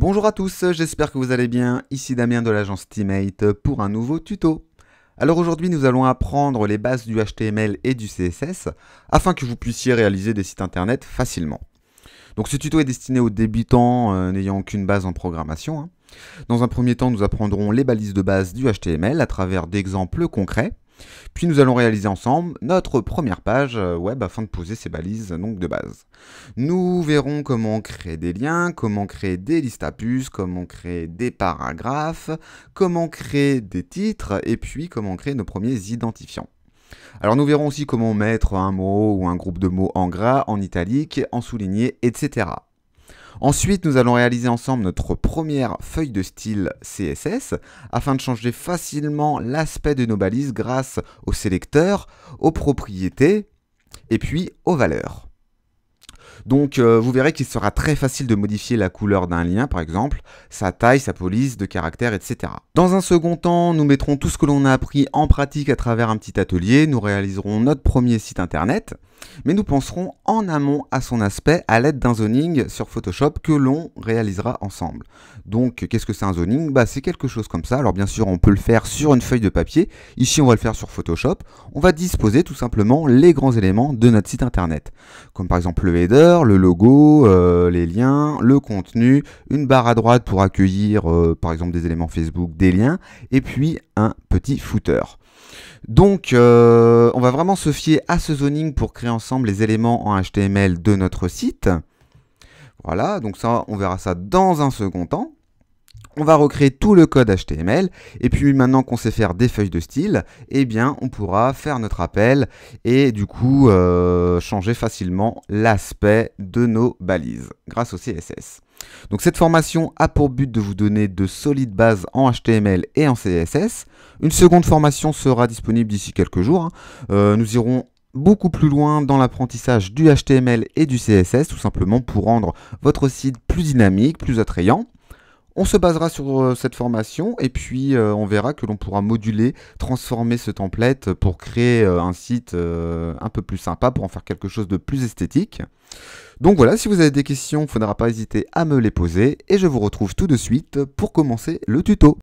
Bonjour à tous, j'espère que vous allez bien. Ici Damien de l'agence Teammate pour un nouveau tuto. Alors aujourd'hui nous allons apprendre les bases du HTML et du CSS afin que vous puissiez réaliser des sites internet facilement. Donc ce tuto est destiné aux débutants euh, n'ayant aucune base en programmation. Hein. Dans un premier temps nous apprendrons les balises de base du HTML à travers d'exemples concrets. Puis nous allons réaliser ensemble notre première page euh, web afin de poser ces balises donc de base. Nous verrons comment créer des liens, comment créer des listes à puces, comment créer des paragraphes, comment créer des titres et puis comment créer nos premiers identifiants. Alors nous verrons aussi comment mettre un mot ou un groupe de mots en gras, en italique, en souligné, etc. Ensuite, nous allons réaliser ensemble notre première feuille de style CSS afin de changer facilement l'aspect de nos balises grâce aux sélecteurs, aux propriétés et puis aux valeurs. Donc euh, vous verrez qu'il sera très facile de modifier la couleur d'un lien par exemple, sa taille, sa police, de caractère, etc. Dans un second temps, nous mettrons tout ce que l'on a appris en pratique à travers un petit atelier, nous réaliserons notre premier site internet, mais nous penserons en amont à son aspect à l'aide d'un zoning sur Photoshop que l'on réalisera ensemble. Donc qu'est-ce que c'est un zoning bah, C'est quelque chose comme ça, alors bien sûr on peut le faire sur une feuille de papier, ici on va le faire sur Photoshop, on va disposer tout simplement les grands éléments de notre site internet, comme par exemple le header, le logo, euh, les liens, le contenu, une barre à droite pour accueillir euh, par exemple des éléments Facebook, des liens, et puis un petit footer. Donc, euh, on va vraiment se fier à ce zoning pour créer ensemble les éléments en HTML de notre site. Voilà, donc ça, on verra ça dans un second temps on va recréer tout le code HTML, et puis maintenant qu'on sait faire des feuilles de style, eh bien on pourra faire notre appel et du coup euh, changer facilement l'aspect de nos balises grâce au CSS. Donc cette formation a pour but de vous donner de solides bases en HTML et en CSS. Une seconde formation sera disponible d'ici quelques jours. Hein. Euh, nous irons beaucoup plus loin dans l'apprentissage du HTML et du CSS, tout simplement pour rendre votre site plus dynamique, plus attrayant. On se basera sur euh, cette formation et puis euh, on verra que l'on pourra moduler, transformer ce template pour créer euh, un site un peu plus sympa, pour en faire quelque chose de plus esthétique. Donc voilà, si vous avez des questions, faudra pas hésiter à me les poser et je vous retrouve tout de suite pour commencer le tuto.